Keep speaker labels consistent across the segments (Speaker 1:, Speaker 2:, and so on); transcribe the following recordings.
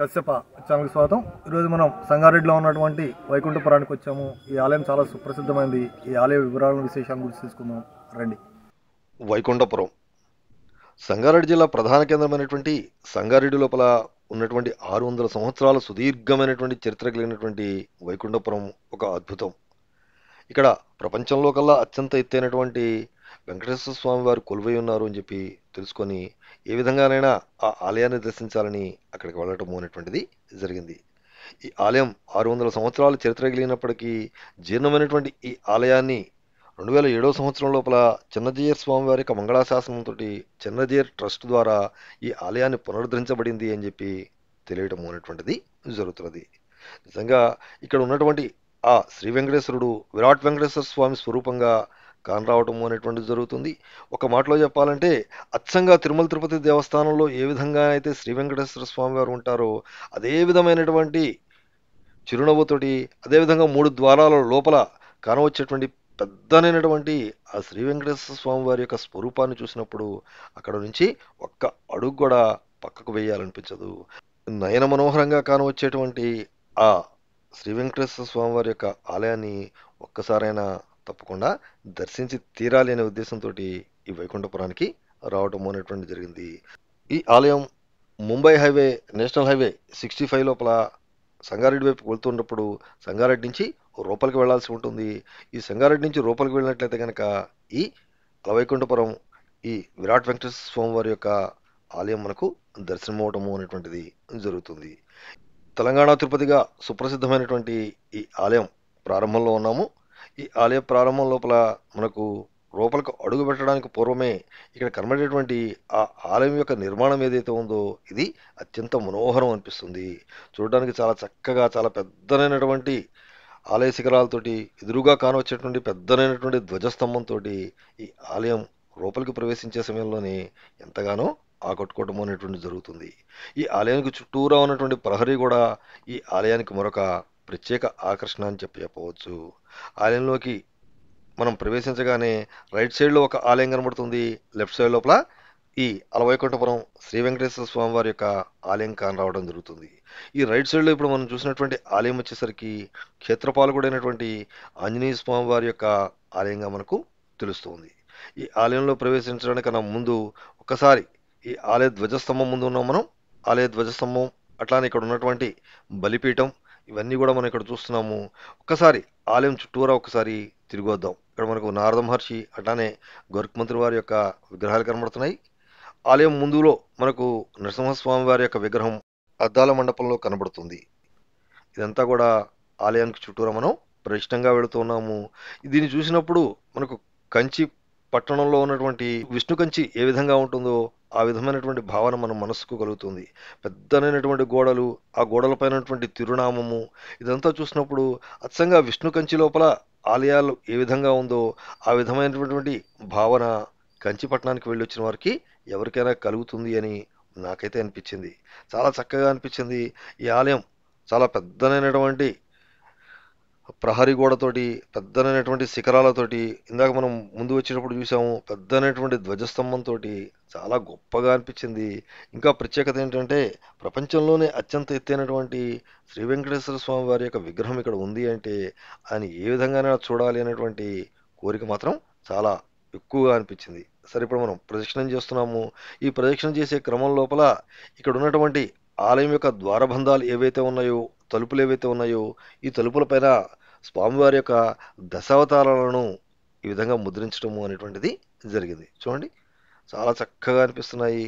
Speaker 1: కశ్యప ఛానల్కి స్వాగతం ఈరోజు మనం సంగారెడ్డిలో ఉన్నటువంటి వైకుంఠపురానికి వచ్చాము ఈ ఆలయం చాలా సుప్రసిద్ధమైంది ఈ ఆలయ వివరాలను విశేషాల గురించి తీసుకుందాం రండి వైకుంఠపురం సంగారెడ్డి జిల్లా ప్రధాన కేంద్రమైనటువంటి సంగారెడ్డి లోపల ఉన్నటువంటి ఆరు వందల సంవత్సరాల సుదీర్ఘమైనటువంటి చరిత్ర కలిగినటువంటి వైకుంఠపురం ఒక అద్భుతం ఇక్కడ ప్రపంచంలో కల్లా అత్యంత ఎత్తైనటువంటి వెంకటేశ్వర స్వామి వారు కొలువై ఉన్నారు అని చెప్పి తెలుసుకొని ఏ విధంగానైనా ఆ ఆలయాన్ని దర్శించాలని అక్కడికి వెళ్ళటం అనేటువంటిది జరిగింది ఈ ఆలయం ఆరు వందల సంవత్సరాలు చరిత్ర కలిగినప్పటికీ జీర్ణమైనటువంటి ఈ ఆలయాన్ని రెండు వేల ఏడో సంవత్సరం లోపల స్వామి స్వామివారి యొక్క మంగళాశాసనంతో చిన్నజీయర్ ట్రస్ట్ ద్వారా ఈ ఆలయాన్ని పునరుద్ధరించబడింది అని చెప్పి తెలియటం అనేటువంటిది జరుగుతున్నది నిజంగా ఇక్కడ ఉన్నటువంటి ఆ శ్రీ వెంకటేశ్వరుడు విరాట్ వెంకటేశ్వర స్వామి స్వరూపంగా రావటము అనేటువంటిది జరుగుతుంది ఒక మాటలో చెప్పాలంటే అచ్చంగా తిరుమల తిరుపతి దేవస్థానంలో ఏ విధంగా అయితే శ్రీ వెంకటేశ్వర స్వామి వారు ఉంటారో అదే విధమైనటువంటి చిరునవ్వుతోటి అదేవిధంగా మూడు ద్వారాల లోపల కానవచ్చేటువంటి పెద్దనైనటువంటి ఆ శ్రీ వెంకటేశ్వర స్వామి వారి యొక్క స్వరూపాన్ని చూసినప్పుడు అక్కడ నుంచి ఒక్క అడుగు కూడా పక్కకు వేయాలనిపించదు నయన మనోహరంగా కానవచ్చేటువంటి ఆ శ్రీ వెంకటేశ్వర స్వామి వారి యొక్క ఆలయాన్ని ఒక్కసారైనా తప్పకుండా దర్శించి తీరాలి అనే ఉద్దేశంతో ఈ వైకుంఠపురానికి రావటం అనేటువంటి జరిగింది ఈ ఆలయం Mumbai highway national highway sixty five లోపల సంగారెడ్డి వైపు వెళ్తున్నప్పుడు సంగారెడ్డి నుంచి రూపలికి వెళ్లాల్సి ఉంటుంది ఈ సంగారెడ్డి నుంచి రూపలికి వెళ్ళినట్లయితే కనుక ఈ వైకుంఠపురం ఈ విరాట్ వెంకటేశ్వర స్వామి వారి యొక్క ఆలయం మనకు దర్శనం అవటము అనేటువంటిది జరుగుతుంది తెలంగాణ తిరుపతిగా సుప్రసిద్ధమైనటువంటి ఈ ఆలయం ప్రారంభంలో ఉన్నాము ఈ ఆలయ ప్రారంభం లోపల మనకు రూపలకు అడుగు పెట్టడానికి పూర్వమే ఇక్కడ కనబడేటువంటి ఆ ఆలయం యొక్క నిర్మాణం ఏదైతే ఉందో ఇది అత్యంత మనోహరం అనిపిస్తుంది చూడడానికి చాలా చక్కగా చాలా పెద్దనైనటువంటి ఆలయ శిఖరాలతోటి ఎదురుగా కానవచ్చేటువంటి పెద్దనైనటువంటి ధ్వజస్తంభంతో ఈ ఆలయం లోపలికి ప్రవేశించే సమయంలోనే ఎంతగానో ఆకట్టుకోవటం అనేటువంటి జరుగుతుంది ఈ ఆలయానికి చుట్టూరా ఉన్నటువంటి ప్రహరీ కూడా ఈ ఆలయానికి మరొక ప్రత్యేక ఆకర్షణ అని చెప్పి చెప్పవచ్చు ఆలయంలోకి మనం ప్రవేశించగానే రైట్ సైడ్లో ఒక ఆలయం కనబడుతుంది లెఫ్ట్ సైడ్ లోపల ఈ అలవైకుంఠపురం శ్రీ వెంకటేశ్వర స్వామి వారి యొక్క ఆలయం రావడం జరుగుతుంది ఈ రైట్ సైడ్లో ఇప్పుడు మనం చూసినటువంటి ఆలయం వచ్చేసరికి క్షేత్రపాలకుడైనటువంటి ఆంజనేయ స్వామి వారి యొక్క ఆలయంగా మనకు తెలుస్తుంది ఈ ఆలయంలో ప్రవేశించడానికన్నా ముందు ఒకసారి ఈ ఆలయ ధ్వజస్తంభం ముందు ఉన్నాం మనం ఆలయ ధ్వజస్తంభం అట్లానే ఇక్కడ ఉన్నటువంటి బలిపీఠం ఇవన్నీ కూడా మనం ఇక్కడ చూస్తున్నాము ఒక్కసారి ఆలయం చుట్టూరా ఒకసారి తిరిగి వద్దాం ఇక్కడ మనకు నారద మహర్షి అట్లానే మంత్రి వారి యొక్క విగ్రహాలు కనబడుతున్నాయి ఆలయం ముందులో మనకు నరసింహస్వామి వారి యొక్క విగ్రహం అద్దాల మండపంలో కనబడుతుంది ఇదంతా కూడా ఆలయానికి చుట్టూరా మనం ప్రవిష్టంగా వెళుతున్నాము దీన్ని చూసినప్పుడు మనకు కంచి పట్టణంలో ఉన్నటువంటి విష్ణు కంచి ఏ విధంగా ఉంటుందో ఆ విధమైనటువంటి భావన మన మనసుకు కలుగుతుంది పెద్దనైనటువంటి గోడలు ఆ గోడలపైనటువంటి తిరునామము ఇదంతా చూసినప్పుడు అచ్చంగా విష్ణు కంచి లోపల ఆలయాలు ఏ విధంగా ఉందో ఆ విధమైనటువంటి భావన కంచిపట్నానికి వెళ్ళి వచ్చిన వారికి ఎవరికైనా కలుగుతుంది అని నాకైతే అనిపించింది చాలా చక్కగా అనిపించింది ఈ ఆలయం చాలా పెద్దనైనటువంటి ప్రహరీ గోడతోటి పెద్దనైనటువంటి శిఖరాలతోటి ఇందాక మనం ముందు వచ్చినప్పుడు చూసాము పెద్దనైనటువంటి ధ్వజస్తంభంతో చాలా గొప్పగా అనిపించింది ఇంకా ప్రత్యేకత ఏంటంటే ప్రపంచంలోనే అత్యంత ఎత్తైనటువంటి శ్రీ వెంకటేశ్వర స్వామి వారి యొక్క విగ్రహం ఇక్కడ ఉంది అంటే ఆయన ఏ విధంగానైనా చూడాలి అనేటువంటి కోరిక మాత్రం చాలా ఎక్కువగా అనిపించింది సరే ఇప్పుడు మనం ప్రదక్షిణం చేస్తున్నాము ఈ ప్రదక్షిణం చేసే క్రమం లోపల ఇక్కడ ఉన్నటువంటి ఆలయం యొక్క ద్వారబంధాలు ఏవైతే ఉన్నాయో తలుపులు ఏవైతే ఉన్నాయో ఈ తలుపుల పైన స్వామివారి యొక్క దశావతారాలను ఈ విధంగా ముద్రించడము అనేటువంటిది జరిగింది చూడండి చాలా చక్కగా అనిపిస్తున్నాయి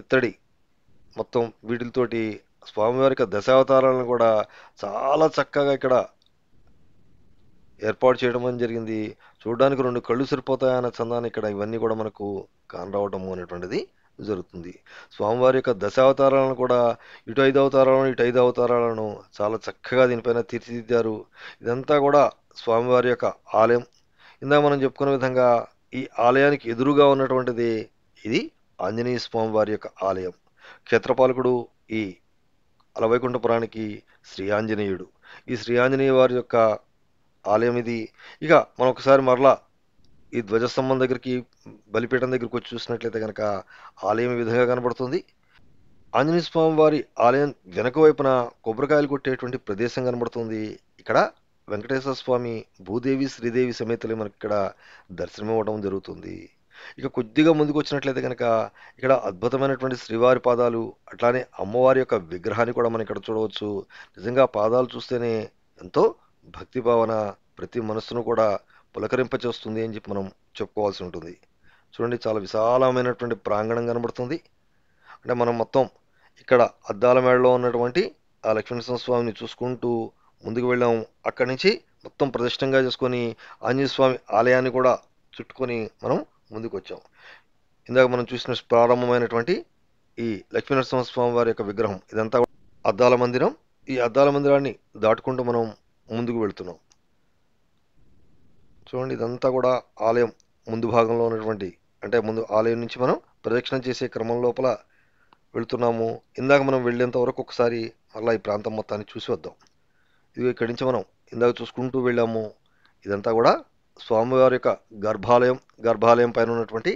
Speaker 1: ఇత్తడి మొత్తం వీటితోటి స్వామివారి యొక్క దశావతారాలను కూడా చాలా చక్కగా ఇక్కడ ఏర్పాటు చేయడం అని జరిగింది చూడడానికి రెండు కళ్ళు సరిపోతాయన్న చందాన్ని ఇక్కడ ఇవన్నీ కూడా మనకు కానరావటము అనేటువంటిది జరుగుతుంది స్వామివారి యొక్క దశావతారాలను కూడా ఇటు ఐదు అవతారాలను ఇటు ఐదు అవతారాలను చాలా చక్కగా దీనిపైన తీర్చిదిద్దారు ఇదంతా కూడా స్వామివారి యొక్క ఆలయం ఇందాక మనం చెప్పుకున్న విధంగా ఈ ఆలయానికి ఎదురుగా ఉన్నటువంటిది ఇది ఆంజనేయ స్వామివారి యొక్క ఆలయం క్షేత్రపాలకుడు ఈ అలవైకుంఠపురానికి శ్రీ ఆంజనేయుడు ఈ శ్రీ ఆంజనేయ వారి యొక్క ఆలయం ఇది ఇక మనం ఒకసారి మరలా ఈ ధ్వజస్తంభం దగ్గరికి బలిపీఠం దగ్గరికి వచ్చి చూసినట్లయితే కనుక ఆలయం విధంగా కనబడుతుంది ఆంజనేయ స్వామి వారి ఆలయం వెనక వైపున కొబ్బరికాయలు కొట్టేటువంటి ప్రదేశం కనబడుతుంది ఇక్కడ వెంకటేశ్వర స్వామి భూదేవి శ్రీదేవి సమేతలు మనకి ఇక్కడ దర్శనమివ్వడం జరుగుతుంది ఇక కొద్దిగా ముందుకు వచ్చినట్లయితే కనుక ఇక్కడ అద్భుతమైనటువంటి శ్రీవారి పాదాలు అట్లానే అమ్మవారి యొక్క విగ్రహాన్ని కూడా మనం ఇక్కడ చూడవచ్చు నిజంగా పాదాలు చూస్తేనే ఎంతో భక్తి భావన ప్రతి మనస్సును కూడా పులకరింపచేస్తుంది అని చెప్పి మనం చెప్పుకోవాల్సి ఉంటుంది చూడండి చాలా విశాలమైనటువంటి ప్రాంగణం కనబడుతుంది అంటే మనం మొత్తం ఇక్కడ అద్దాల మేడలో ఉన్నటువంటి ఆ లక్ష్మీనరసింహస్వామిని చూసుకుంటూ ముందుకు వెళ్ళాము అక్కడి నుంచి మొత్తం ప్రదక్షిణంగా చేసుకొని ఆంజనేయస్వామి ఆలయాన్ని కూడా చుట్టుకొని మనం ముందుకు వచ్చాం ఇందాక మనం చూసిన ప్రారంభమైనటువంటి ఈ లక్ష్మీనరసింహస్వామి వారి యొక్క విగ్రహం ఇదంతా అద్దాల మందిరం ఈ అద్దాల మందిరాన్ని దాటుకుంటూ మనం ముందుకు వెళుతున్నాం చూడండి ఇదంతా కూడా ఆలయం ముందు భాగంలో ఉన్నటువంటి అంటే ముందు ఆలయం నుంచి మనం ప్రదక్షిణ చేసే క్రమం లోపల వెళుతున్నాము ఇందాక మనం వెళ్ళేంత వరకు ఒకసారి మళ్ళీ ఈ ప్రాంతం మొత్తాన్ని చూసి వద్దాం ఇది ఇక్కడి నుంచి మనం ఇందాక చూసుకుంటూ వెళ్ళాము ఇదంతా కూడా స్వామివారి యొక్క గర్భాలయం గర్భాలయం పైన ఉన్నటువంటి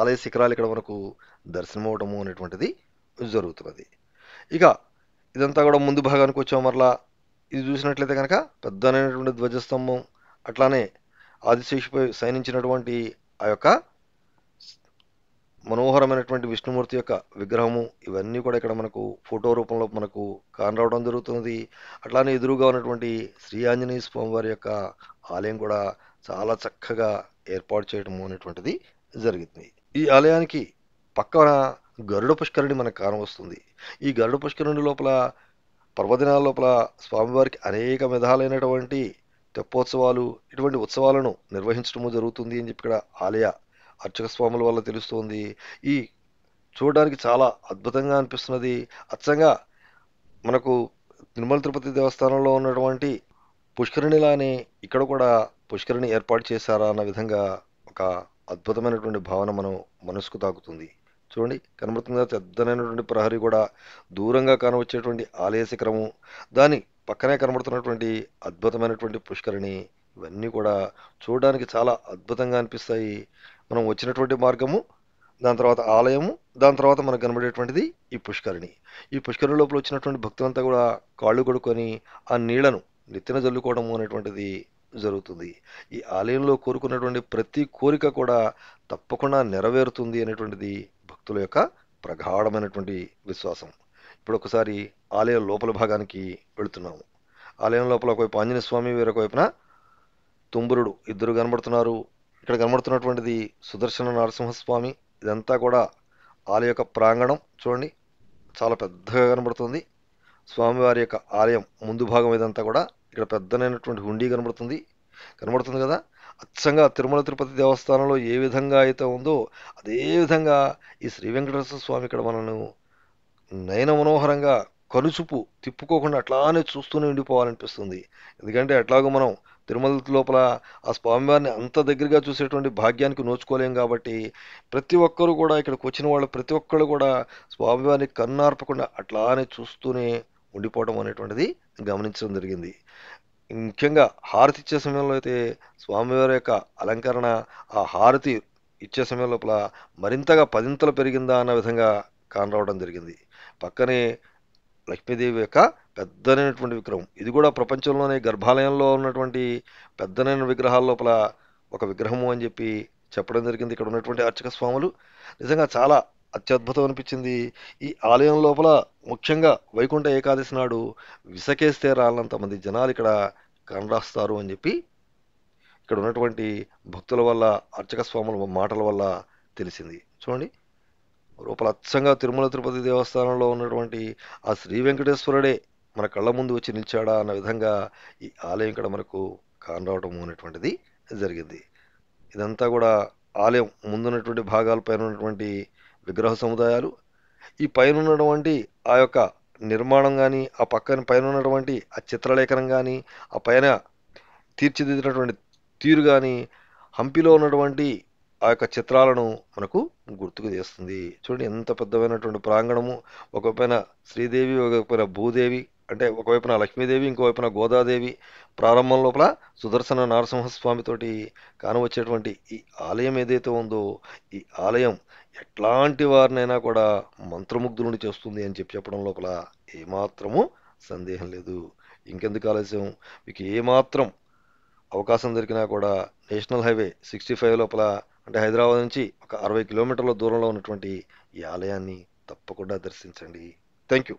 Speaker 1: ఆలయ శిఖరాలు ఇక్కడ మనకు దర్శనం అవటము అనేటువంటిది జరుగుతున్నది ఇక ఇదంతా కూడా ముందు భాగానికి వచ్చాము మరలా ఇది చూసినట్లయితే కనుక పెద్దనైనటువంటి ధ్వజస్తంభం అట్లానే ఆదిశేషుపై శయనించినటువంటి ఆ యొక్క మనోహరమైనటువంటి విష్ణుమూర్తి యొక్క విగ్రహము ఇవన్నీ కూడా ఇక్కడ మనకు ఫోటో రూపంలో మనకు కానరావడం జరుగుతుంది అట్లానే ఎదురుగా ఉన్నటువంటి శ్రీ ఆంజనేయ స్వామి వారి యొక్క ఆలయం కూడా చాలా చక్కగా ఏర్పాటు చేయడము అనేటువంటిది జరిగింది ఈ ఆలయానికి పక్కన గరుడ పుష్కరుణి మనకు కానవస్తుంది ఈ గరుడ పుష్కరుణి లోపల పర్వదినాల లోపల స్వామివారికి అనేక విధాలైనటువంటి తెప్పోత్సవాలు ఇటువంటి ఉత్సవాలను నిర్వహించడము జరుగుతుంది అని చెప్పి ఇక్కడ ఆలయ అర్చక స్వాముల వల్ల తెలుస్తోంది ఈ చూడడానికి చాలా అద్భుతంగా అనిపిస్తున్నది అచ్చంగా మనకు తిరుమల తిరుపతి దేవస్థానంలో ఉన్నటువంటి పుష్కరిణిలానే ఇక్కడ కూడా పుష్కరిణి ఏర్పాటు చేశారా అన్న విధంగా ఒక అద్భుతమైనటువంటి భావన మనం మనసుకు తాకుతుంది చూడండి కనబడుతుందా పెద్దనైనటువంటి ప్రహరీ కూడా దూరంగా కానవచ్చేటువంటి ఆలయ శిఖరము దాని పక్కనే కనబడుతున్నటువంటి అద్భుతమైనటువంటి పుష్కరిణి ఇవన్నీ కూడా చూడడానికి చాలా అద్భుతంగా అనిపిస్తాయి మనం వచ్చినటువంటి మార్గము దాని తర్వాత ఆలయము దాని తర్వాత మనకు కనబడేటువంటిది ఈ పుష్కరిణి ఈ పుష్కరిణి లోపల వచ్చినటువంటి భక్తులంతా కూడా కాళ్ళు కొడుకొని ఆ నీళ్లను నెత్తిన జల్లుకోవడము అనేటువంటిది జరుగుతుంది ఈ ఆలయంలో కోరుకున్నటువంటి ప్రతి కోరిక కూడా తప్పకుండా నెరవేరుతుంది అనేటువంటిది భక్తుల యొక్క ప్రగాఢమైనటువంటి విశ్వాసం ఇప్పుడు ఒకసారి ఆలయం లోపల భాగానికి వెళుతున్నాము ఆలయం లోపల ఒకవైపు ఆంజనేయ స్వామి వేరొక వైపున తుంబురుడు ఇద్దరు కనబడుతున్నారు ఇక్కడ కనబడుతున్నటువంటిది సుదర్శన నరసింహస్వామి ఇదంతా కూడా ఆలయ యొక్క ప్రాంగణం చూడండి చాలా పెద్దగా కనబడుతుంది స్వామివారి యొక్క ఆలయం ముందు భాగం ఇదంతా కూడా ఇక్కడ పెద్దనైనటువంటి హుండీ కనబడుతుంది కనబడుతుంది కదా అచ్చంగా తిరుమల తిరుపతి దేవస్థానంలో ఏ విధంగా అయితే ఉందో అదే విధంగా ఈ శ్రీ వెంకటేశ్వర స్వామి ఇక్కడ మనను నయన మనోహరంగా కలుసుపు తిప్పుకోకుండా అట్లానే చూస్తూనే ఉండిపోవాలనిపిస్తుంది ఎందుకంటే అట్లాగూ మనం తిరుమల లోపల ఆ స్వామివారిని అంత దగ్గరగా చూసేటువంటి భాగ్యానికి నోచుకోలేం కాబట్టి ప్రతి ఒక్కరూ కూడా ఇక్కడికి వచ్చిన వాళ్ళు ప్రతి ఒక్కరు కూడా స్వామివారిని కన్నార్పకుండా అట్లానే చూస్తూనే ఉండిపోవడం అనేటువంటిది గమనించడం జరిగింది ముఖ్యంగా హారతి ఇచ్చే సమయంలో అయితే స్వామివారి యొక్క అలంకరణ ఆ హారతి ఇచ్చే సమయం లోపల మరింతగా పదింతలు పెరిగిందా అన్న విధంగా కానరావడం జరిగింది పక్కనే లక్ష్మీదేవి యొక్క పెద్దనైనటువంటి విగ్రహం ఇది కూడా ప్రపంచంలోనే గర్భాలయంలో ఉన్నటువంటి పెద్దనైన విగ్రహాల లోపల ఒక విగ్రహము అని చెప్పి చెప్పడం జరిగింది ఇక్కడ ఉన్నటువంటి అర్చక స్వాములు నిజంగా చాలా అత్యద్భుతం అనిపించింది ఈ ఆలయం లోపల ముఖ్యంగా వైకుంఠ ఏకాదశి నాడు విసకేస్తే రాలంత మంది జనాలు ఇక్కడ కనరాస్తారు అని చెప్పి ఇక్కడ ఉన్నటువంటి భక్తుల వల్ల అర్చక స్వాముల మాటల వల్ల తెలిసింది చూడండి రూపల అచ్చంగా తిరుమల తిరుపతి దేవస్థానంలో ఉన్నటువంటి ఆ శ్రీ వెంకటేశ్వరుడే మన కళ్ళ ముందు వచ్చి నిలిచాడా అన్న విధంగా ఈ ఆలయం ఇక్కడ మనకు కానరావటం అనేటువంటిది జరిగింది ఇదంతా కూడా ఆలయం ముందున్నటువంటి భాగాలపైన ఉన్నటువంటి విగ్రహ సముదాయాలు ఈ పైన ఉన్నటువంటి ఆ యొక్క నిర్మాణం కానీ ఆ పక్కన పైన ఉన్నటువంటి ఆ చిత్రలేఖనం కానీ ఆ పైన తీర్చిదిద్దినటువంటి తీరు కానీ హంపిలో ఉన్నటువంటి ఆ యొక్క చిత్రాలను మనకు గుర్తుకు చేస్తుంది చూడండి ఎంత పెద్దమైనటువంటి ప్రాంగణము ఒకవైపున శ్రీదేవి ఒకవైపున భూదేవి అంటే ఒకవైపున లక్ష్మీదేవి ఇంకోవైపున గోదాదేవి ప్రారంభం లోపల సుదర్శన నరసింహస్వామితోటి కానవచ్చేటువంటి ఈ ఆలయం ఏదైతే ఉందో ఈ ఆలయం ఎట్లాంటి వారినైనా కూడా మంత్రముగ్ధులను చేస్తుంది అని చెప్పి చెప్పడం లోపల ఏమాత్రము సందేహం లేదు ఇంకెందుకు ఆలస్యం మీకు ఏమాత్రం అవకాశం దొరికినా కూడా నేషనల్ హైవే సిక్స్టీ ఫైవ్ లోపల అంటే హైదరాబాద్ నుంచి ఒక అరవై కిలోమీటర్ల దూరంలో ఉన్నటువంటి ఈ ఆలయాన్ని తప్పకుండా దర్శించండి థ్యాంక్ యూ